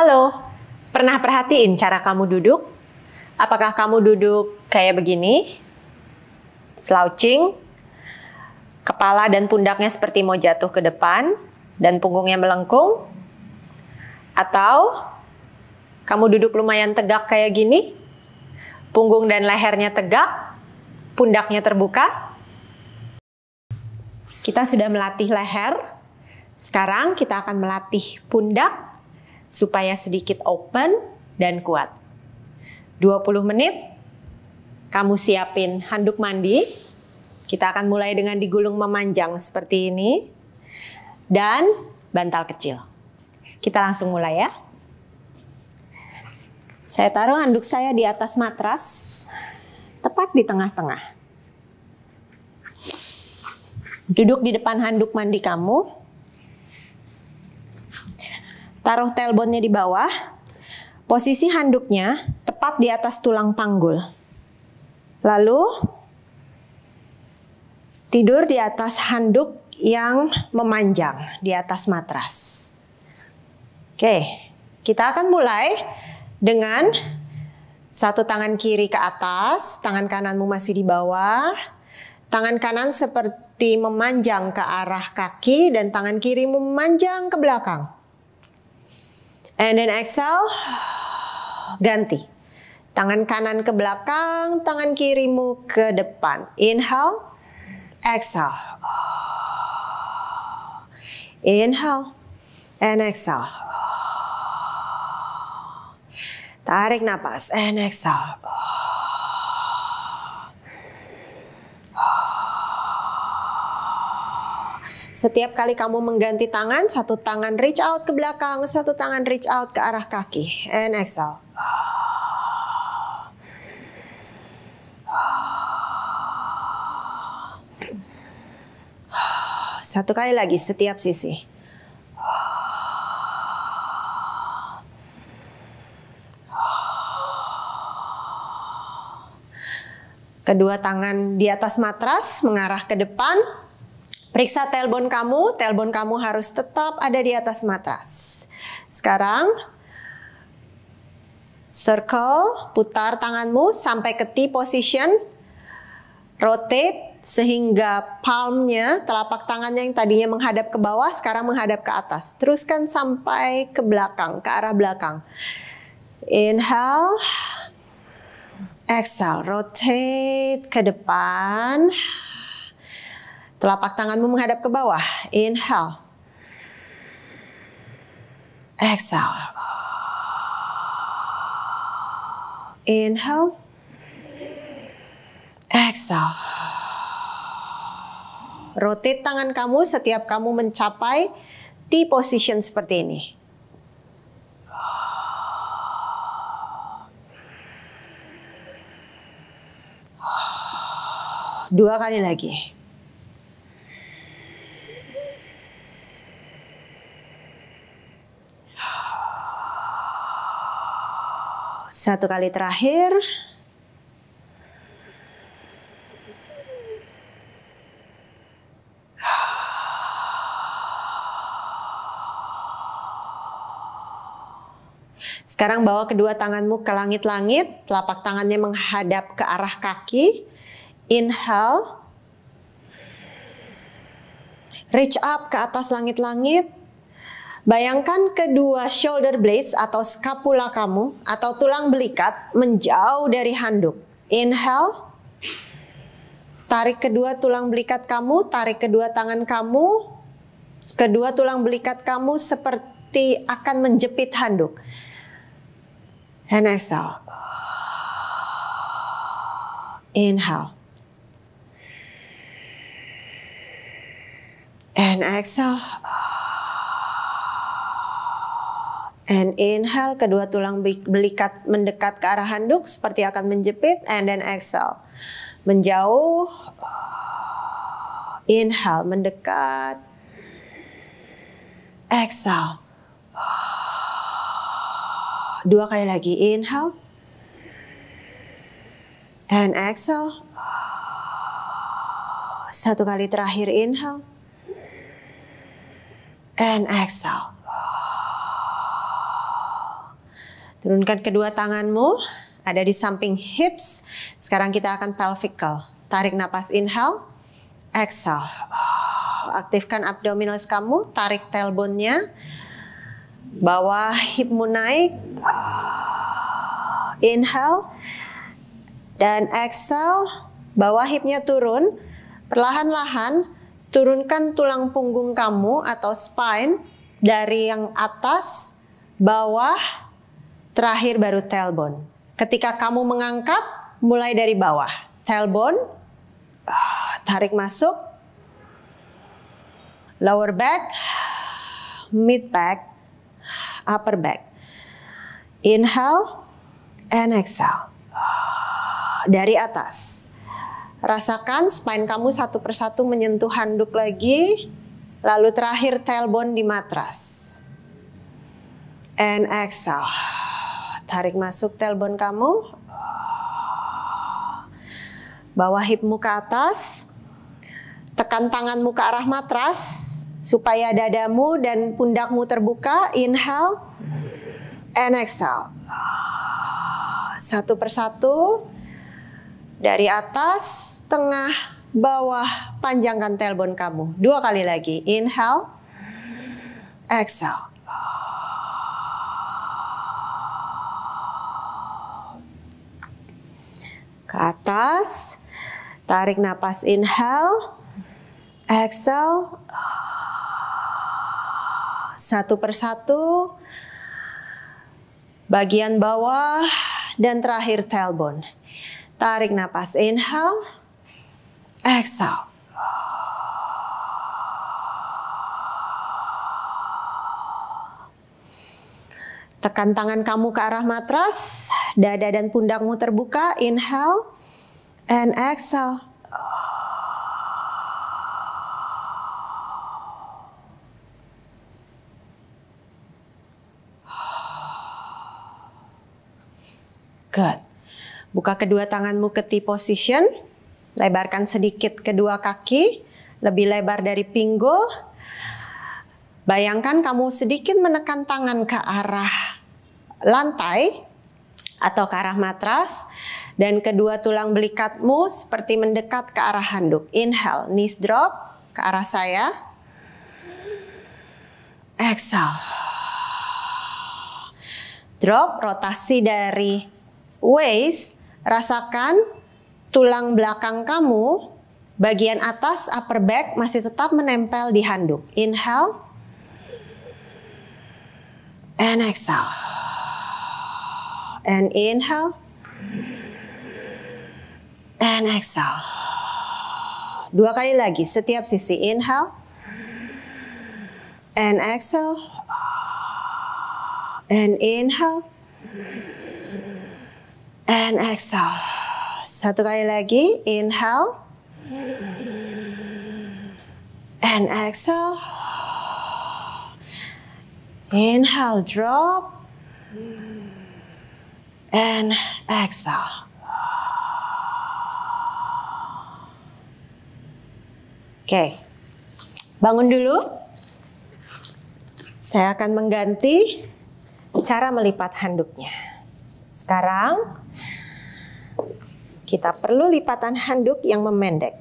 Halo, pernah perhatiin cara kamu duduk? Apakah kamu duduk kayak begini? Slouching, kepala dan pundaknya seperti mau jatuh ke depan, dan punggungnya melengkung? Atau kamu duduk lumayan tegak kayak gini? Punggung dan lehernya tegak, pundaknya terbuka? Kita sudah melatih leher, sekarang kita akan melatih pundak supaya sedikit open dan kuat. 20 menit, kamu siapin handuk mandi. Kita akan mulai dengan digulung memanjang seperti ini. Dan bantal kecil. Kita langsung mulai ya. Saya taruh handuk saya di atas matras, tepat di tengah-tengah. Duduk di depan handuk mandi kamu, Taruh telponnya di bawah. Posisi handuknya tepat di atas tulang panggul. Lalu tidur di atas handuk yang memanjang di atas matras. Oke, kita akan mulai dengan satu tangan kiri ke atas, tangan kananmu masih di bawah. Tangan kanan seperti memanjang ke arah kaki dan tangan kirimu memanjang ke belakang. And then exhale, ganti. Tangan kanan ke belakang, tangan kirimu ke depan. Inhale, exhale. Inhale, and exhale. Tarik nafas, and exhale. Setiap kali kamu mengganti tangan, satu tangan reach out ke belakang, satu tangan reach out ke arah kaki. And exhale. Satu kali lagi setiap sisi. Kedua tangan di atas matras mengarah ke depan, Periksa telbon kamu, telbon kamu harus tetap ada di atas matras. Sekarang, circle, putar tanganmu sampai ke T position, rotate sehingga palmnya, telapak tangannya yang tadinya menghadap ke bawah, sekarang menghadap ke atas. Teruskan sampai ke belakang, ke arah belakang. Inhale, exhale, rotate ke depan, Telapak tanganmu menghadap ke bawah. Inhale. Exhale. Inhale. Exhale. Rotate tangan kamu setiap kamu mencapai T position seperti ini. Dua kali lagi. Satu kali terakhir. Sekarang bawa kedua tanganmu ke langit-langit, telapak tangannya menghadap ke arah kaki. Inhale. Reach up ke atas langit-langit. Bayangkan kedua shoulder blades atau skapula kamu atau tulang belikat menjauh dari handuk. Inhale. Tarik kedua tulang belikat kamu, tarik kedua tangan kamu. Kedua tulang belikat kamu seperti akan menjepit handuk. And exhale. Inhale. And exhale. And inhale, kedua tulang belikat mendekat ke arah handuk seperti akan menjepit. And then exhale. Menjauh. Inhale, mendekat. Exhale. Dua kali lagi. Inhale. And exhale. Satu kali terakhir. Inhale. And exhale. Turunkan kedua tanganmu, ada di samping hips. Sekarang kita akan pelvical. Tarik napas inhale, exhale. Aktifkan abdominals kamu, tarik tailbone-nya. Bawa hipmu naik. Inhale. Dan exhale, bawa hipnya turun. Perlahan-lahan, turunkan tulang punggung kamu atau spine dari yang atas, bawah, Terakhir baru tailbone. Ketika kamu mengangkat, mulai dari bawah. Tailbone, ah, tarik masuk. Lower back, mid back, upper back. Inhale and exhale. Ah, dari atas. Rasakan spine kamu satu persatu menyentuh handuk lagi. Lalu terakhir tailbone di matras. And exhale. Tarik masuk telbon kamu. Bawa hipmu ke atas. Tekan tanganmu ke arah matras supaya dadamu dan pundakmu terbuka. Inhale and exhale. Satu persatu dari atas, tengah, bawah, panjangkan telbon kamu. Dua kali lagi. Inhale, exhale. ke atas. Tarik napas inhale. Exhale. Satu persatu. Bagian bawah dan terakhir tailbone. Tarik napas inhale. Exhale. Tekan tangan kamu ke arah matras, dada dan pundakmu terbuka. Inhale and exhale. Good. Buka kedua tanganmu ke T position. Lebarkan sedikit kedua kaki, lebih lebar dari pinggul. Bayangkan kamu sedikit menekan tangan ke arah lantai atau ke arah matras dan kedua tulang belikatmu seperti mendekat ke arah handuk. Inhale, knees drop ke arah saya. Exhale. Drop rotasi dari waist, rasakan tulang belakang kamu bagian atas upper back masih tetap menempel di handuk. Inhale and exhale. And inhale. And exhale. Dua kali lagi setiap sisi. Inhale. And exhale. And inhale. And exhale. Satu kali lagi. Inhale. And exhale. Inhale, drop. And exhale. Oke, okay. bangun dulu. Saya akan mengganti cara melipat handuknya. Sekarang kita perlu lipatan handuk yang memendek.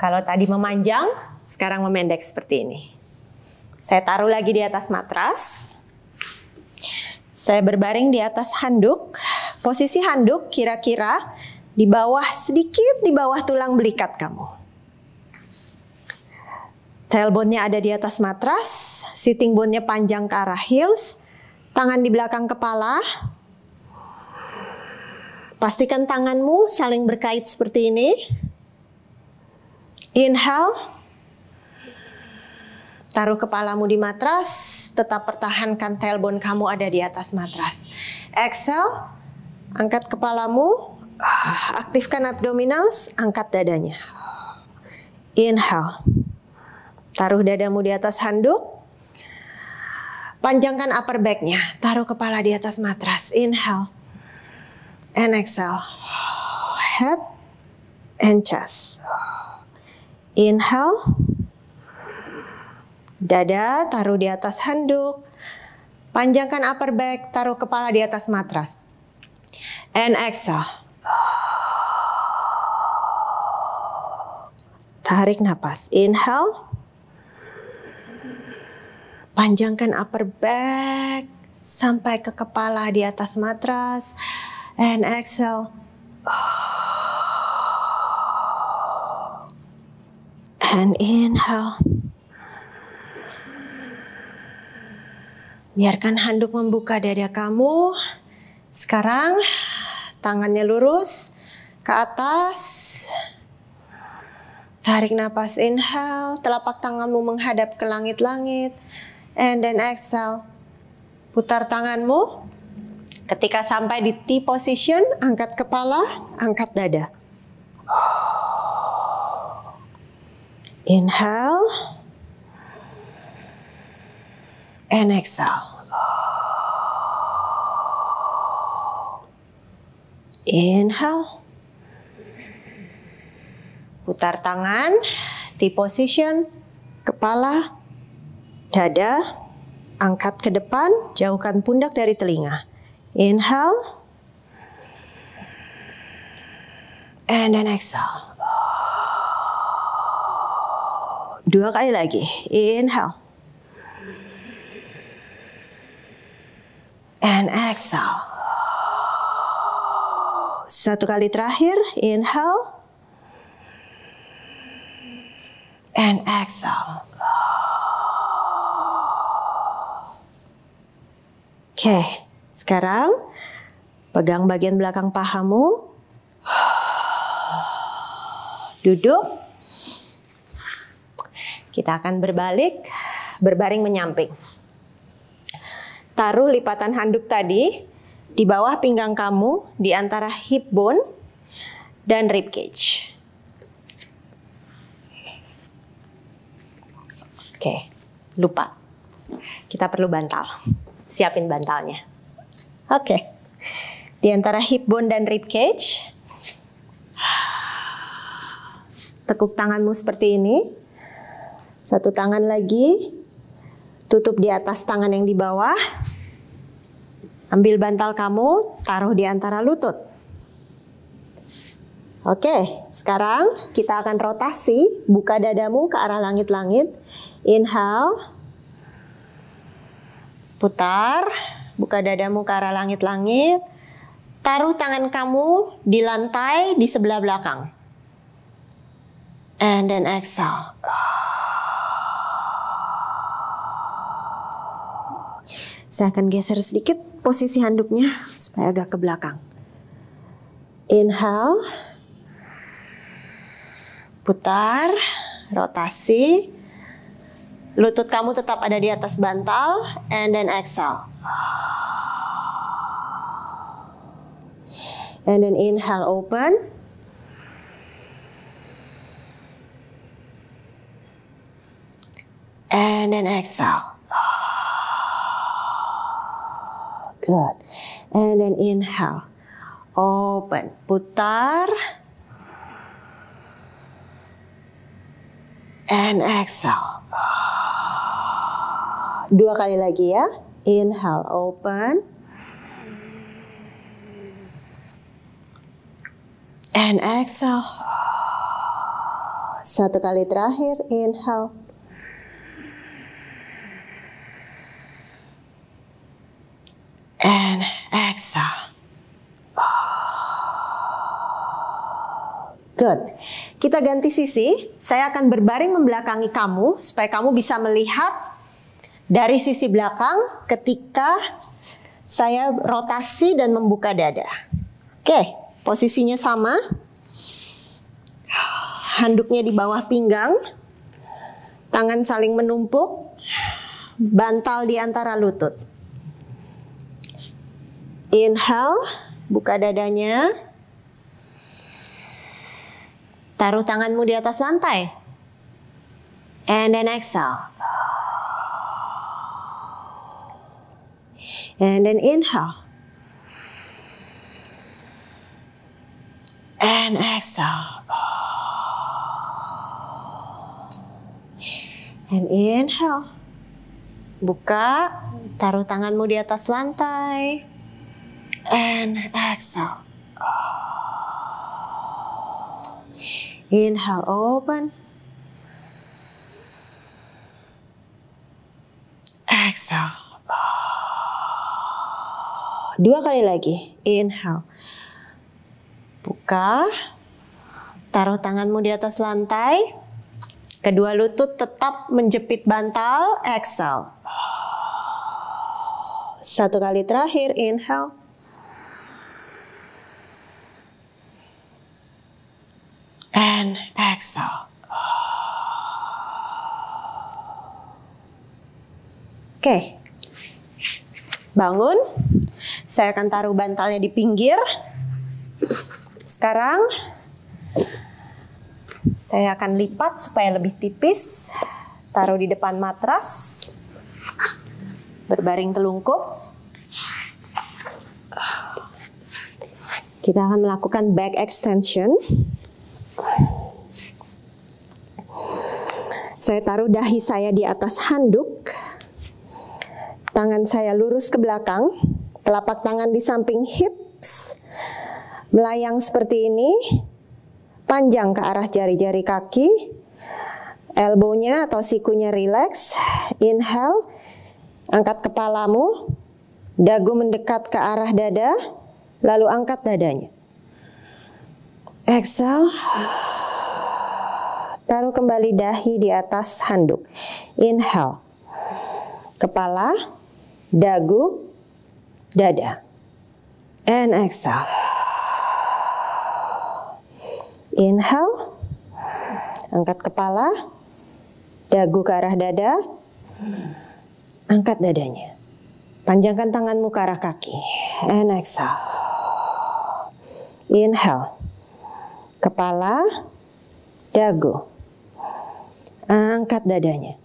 Kalau tadi memanjang, sekarang memendek seperti ini. Saya taruh lagi di atas matras. Saya berbaring di atas handuk. Posisi handuk kira-kira di bawah sedikit di bawah tulang belikat kamu. Tailbone-nya ada di atas matras, sitting bone-nya panjang ke arah heels, tangan di belakang kepala. Pastikan tanganmu saling berkait seperti ini. Inhale. Taruh kepalamu di matras, tetap pertahankan tailbone kamu ada di atas matras. Exhale, angkat kepalamu, aktifkan abdominals, angkat dadanya. Inhale, taruh dadamu di atas handuk, panjangkan upper backnya, taruh kepala di atas matras. Inhale, and exhale, head and chest. Inhale, Dada taruh di atas handuk. Panjangkan upper back, taruh kepala di atas matras. And exhale. Tarik nafas, Inhale. Panjangkan upper back sampai ke kepala di atas matras. And exhale. And inhale. Biarkan handuk membuka dada kamu. Sekarang tangannya lurus ke atas. Tarik nafas inhale, telapak tanganmu menghadap ke langit-langit. And then exhale. Putar tanganmu. Ketika sampai di T position, angkat kepala, angkat dada. Inhale. and exhale. Inhale. Putar tangan di position kepala, dada, angkat ke depan, jauhkan pundak dari telinga. Inhale. And then exhale. Dua kali lagi. Inhale. and exhale. Satu kali terakhir, inhale. And exhale. Oke, okay, sekarang pegang bagian belakang pahamu. Duduk. Kita akan berbalik, berbaring menyamping. Taruh lipatan handuk tadi di bawah pinggang kamu, di antara hip bone dan rib cage. Oke, lupa. Kita perlu bantal. Siapin bantalnya. Oke. Di antara hip bone dan rib cage. Tekuk tanganmu seperti ini. Satu tangan lagi tutup di atas tangan yang di bawah. Ambil bantal kamu, taruh di antara lutut. Oke, sekarang kita akan rotasi, buka dadamu ke arah langit-langit. Inhale, putar, buka dadamu ke arah langit-langit. Taruh tangan kamu di lantai di sebelah belakang. And then exhale. Saya akan geser sedikit posisi handuknya supaya agak ke belakang. Inhale. Putar, rotasi. Lutut kamu tetap ada di atas bantal and then exhale. And then inhale open. And then exhale. Good. And then inhale. Open. Putar. And exhale. Dua kali lagi ya. Inhale, open. And exhale. Satu kali terakhir, inhale. kita ganti sisi, saya akan berbaring membelakangi kamu supaya kamu bisa melihat dari sisi belakang ketika saya rotasi dan membuka dada. Oke, posisinya sama. Handuknya di bawah pinggang. Tangan saling menumpuk. Bantal di antara lutut. Inhale, buka dadanya. Taruh tanganmu di atas lantai. And then exhale. And then inhale. And exhale. And inhale. Buka, taruh tanganmu di atas lantai. And exhale. Inhale, open. Exhale. Dua kali lagi. Inhale. Buka. Taruh tanganmu di atas lantai. Kedua lutut tetap menjepit bantal. Exhale. Satu kali terakhir. Inhale. and exhale. Oke, okay. bangun. Saya akan taruh bantalnya di pinggir. Sekarang saya akan lipat supaya lebih tipis. Taruh di depan matras. Berbaring telungkup. Kita akan melakukan back extension. Saya taruh dahi saya di atas handuk. Tangan saya lurus ke belakang, telapak tangan di samping hips. Melayang seperti ini, panjang ke arah jari-jari kaki. Elbownya atau sikunya relax, Inhale, angkat kepalamu. Dagu mendekat ke arah dada, lalu angkat dadanya. Exhale. Taruh kembali dahi di atas handuk. Inhale. Kepala, dagu, dada. And exhale. Inhale. Angkat kepala, dagu ke arah dada. Angkat dadanya. Panjangkan tanganmu ke arah kaki. And exhale. Inhale. Kepala, dagu, Angkat dadanya.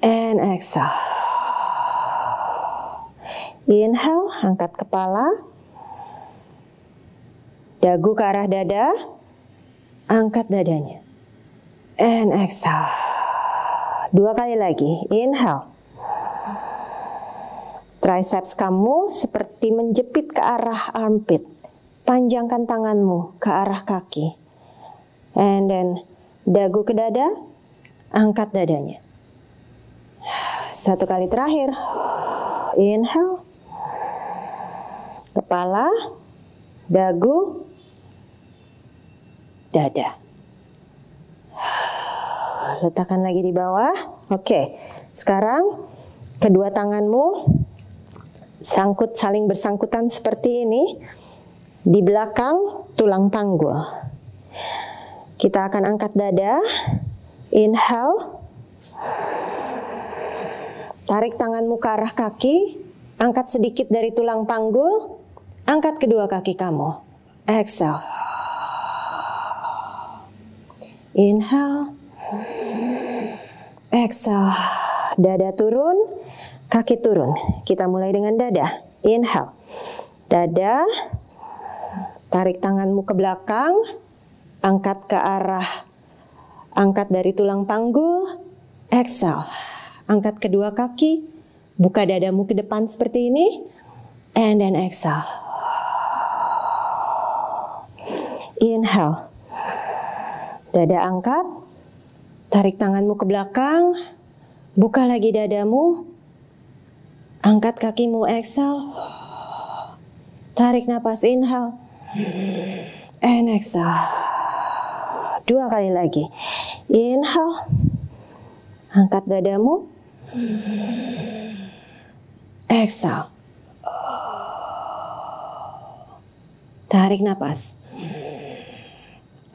And exhale. Inhale, angkat kepala. Dagu ke arah dada. Angkat dadanya. And exhale. Dua kali lagi. Inhale. Triceps kamu seperti menjepit ke arah armpit. Panjangkan tanganmu ke arah kaki. And then dagu ke dada, angkat dadanya. Satu kali terakhir. Inhale. Kepala, dagu, dada. Letakkan lagi di bawah. Oke. Sekarang kedua tanganmu sangkut saling bersangkutan seperti ini di belakang tulang panggul. Kita akan angkat dada. Inhale. Tarik tanganmu ke arah kaki. Angkat sedikit dari tulang panggul. Angkat kedua kaki kamu. Exhale. Inhale. Exhale. Dada turun, kaki turun. Kita mulai dengan dada. Inhale. Dada. Tarik tanganmu ke belakang angkat ke arah angkat dari tulang panggul, exhale. Angkat kedua kaki, buka dadamu ke depan seperti ini, and then exhale. Inhale. Dada angkat, tarik tanganmu ke belakang, buka lagi dadamu, angkat kakimu exhale. Tarik napas inhale, and exhale. Dua kali lagi. Inhale. Angkat dadamu. Exhale. Tarik nafas.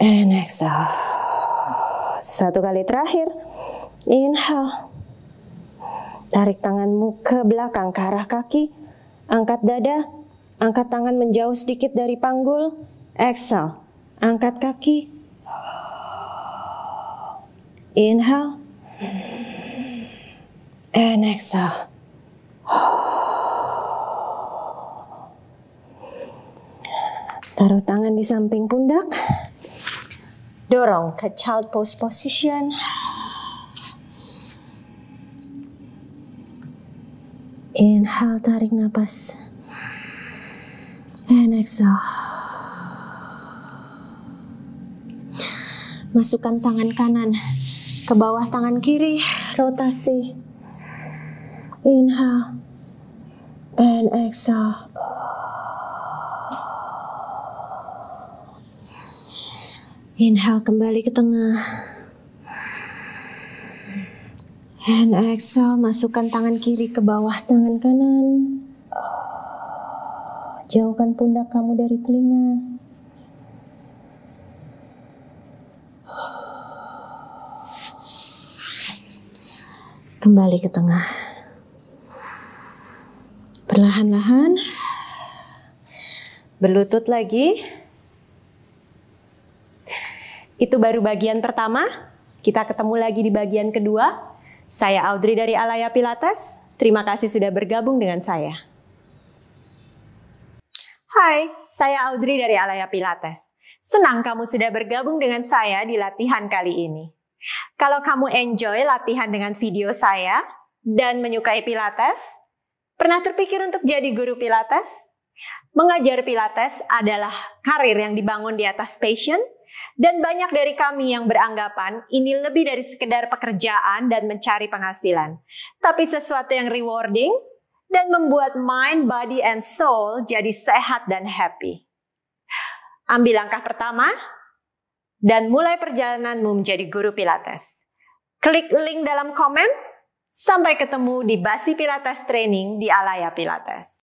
And exhale. Satu kali terakhir. Inhale. Tarik tanganmu ke belakang ke arah kaki. Angkat dada. Angkat tangan menjauh sedikit dari panggul. Exhale. Angkat kaki. Inhale. And exhale. Taruh tangan di samping pundak. Dorong ke child pose position. Inhale, tarik nafas, And exhale. Masukkan tangan kanan ke bawah tangan kiri, rotasi. Inhale and exhale. Inhale kembali ke tengah. And exhale, masukkan tangan kiri ke bawah tangan kanan. Jauhkan pundak kamu dari telinga. kembali ke tengah. Perlahan-lahan berlutut lagi. Itu baru bagian pertama. Kita ketemu lagi di bagian kedua. Saya Audrey dari Alaya Pilates. Terima kasih sudah bergabung dengan saya. Hai, saya Audrey dari Alaya Pilates. Senang kamu sudah bergabung dengan saya di latihan kali ini. Kalau kamu enjoy latihan dengan video saya dan menyukai Pilates, pernah terpikir untuk jadi guru Pilates? Mengajar Pilates adalah karir yang dibangun di atas passion, dan banyak dari kami yang beranggapan ini lebih dari sekedar pekerjaan dan mencari penghasilan, tapi sesuatu yang rewarding dan membuat mind, body, and soul jadi sehat dan happy. Ambil langkah pertama, dan mulai perjalananmu menjadi guru Pilates. Klik link dalam komen. Sampai ketemu di Basi Pilates Training di Alaya Pilates.